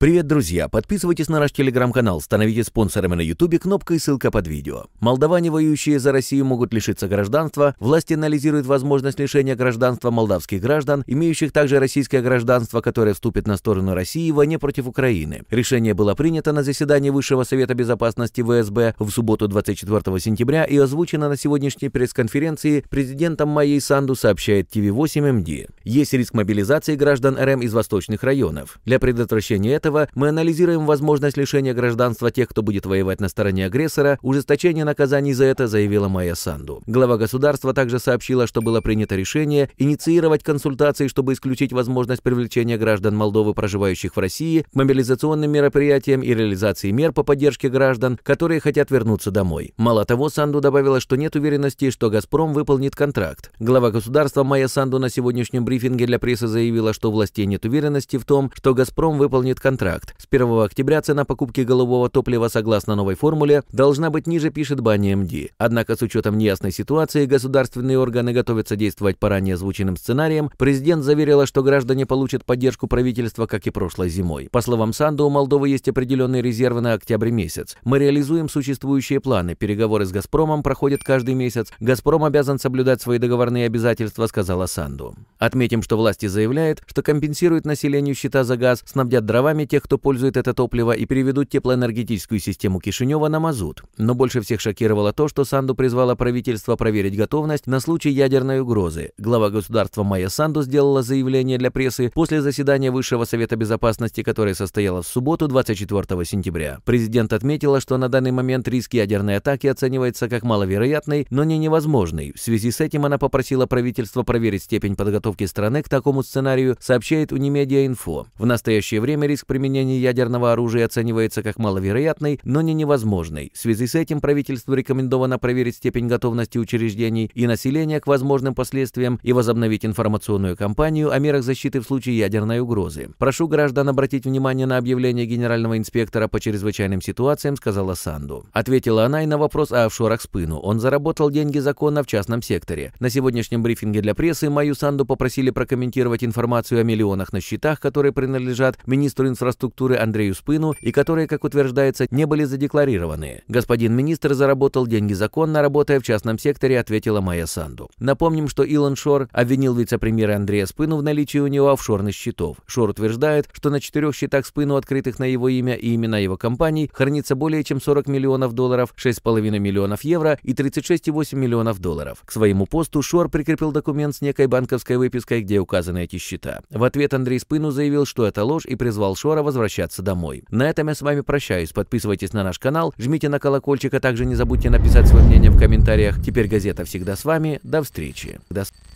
Привет, друзья! Подписывайтесь на наш телеграм-канал, становитесь спонсорами на ютубе, кнопка и ссылка под видео. Молдаване, воюющие за Россию, могут лишиться гражданства. Власти анализируют возможность лишения гражданства молдавских граждан, имеющих также российское гражданство, которое вступит на сторону России в войне против Украины. Решение было принято на заседании Высшего Совета Безопасности ВСБ в субботу 24 сентября и озвучено на сегодняшней пресс-конференции президентом Майей Санду, сообщает тв 8 МД. Есть риск мобилизации граждан РМ из восточных районов. Для предотвращения этого этого мы анализируем возможность лишения гражданства тех, кто будет воевать на стороне агрессора, ужесточение наказаний за это, заявила Майя Санду. Глава государства также сообщила, что было принято решение инициировать консультации, чтобы исключить возможность привлечения граждан Молдовы, проживающих в России, к мобилизационным мероприятиям и реализации мер по поддержке граждан, которые хотят вернуться домой. Мало того, Санду добавила, что нет уверенности, что «Газпром» выполнит контракт. Глава государства Майя Санду на сегодняшнем брифинге для прессы заявила, что властей нет уверенности в том, что «Газпром» выполнит контракт контракт. С 1 октября цена покупки голубого топлива согласно новой формуле должна быть ниже, пишет Баня МД. Однако с учетом неясной ситуации государственные органы готовятся действовать по ранее озвученным сценариям. Президент заверила, что граждане получат поддержку правительства, как и прошлой зимой. По словам Санду, у Молдовы есть определенные резервы на октябрь месяц. Мы реализуем существующие планы. Переговоры с «Газпромом» проходят каждый месяц. «Газпром» обязан соблюдать свои договорные обязательства, сказала Санду. Отметим, что власти заявляют, что компенсируют населению счета за газ, снабдят дровами тех, кто пользует это топливо, и приведут теплоэнергетическую систему Кишинева на мазут. Но больше всех шокировало то, что Санду призвало правительство проверить готовность на случай ядерной угрозы. Глава государства Майя Санду сделала заявление для прессы после заседания Высшего Совета Безопасности, которое состоялось в субботу 24 сентября. Президент отметила, что на данный момент риск ядерной атаки оценивается как маловероятный, но не невозможный. В связи с этим она попросила правительство проверить степень подготовки страны к такому сценарию, сообщает Унимедиа Инфо. В настоящее время риск применения ядерного оружия оценивается как маловероятной, но не невозможной. В связи с этим правительству рекомендовано проверить степень готовности учреждений и населения к возможным последствиям и возобновить информационную кампанию о мерах защиты в случае ядерной угрозы. Прошу граждан обратить внимание на объявление генерального инспектора по чрезвычайным ситуациям, сказала Санду. Ответила она и на вопрос о офшорах Спыну. Он заработал деньги законно в частном секторе. На сегодняшнем брифинге для прессы мою Санду попросили прокомментировать информацию о миллионах на счетах, которые принадлежат министру инфраструктуры инфраструктуры Андрею Спыну и которые, как утверждается, не были задекларированы. Господин министр заработал деньги законно, работая в частном секторе, ответила Майя Санду. Напомним, что Илон Шор обвинил вице-премьера Андрея Спыну в наличии у него офшорных счетов. Шор утверждает, что на четырех счетах Спыну, открытых на его имя и имена его компаний, хранится более чем 40 миллионов долларов, 6,5 миллионов евро и 36,8 миллионов долларов. К своему посту Шор прикрепил документ с некой банковской выпиской, где указаны эти счета. В ответ Андрей Спыну заявил, что это ложь и призвал Шора скоро возвращаться домой. На этом я с вами прощаюсь. Подписывайтесь на наш канал, жмите на колокольчик, а также не забудьте написать свое мнение в комментариях. Теперь газета всегда с вами. До встречи. До встречи.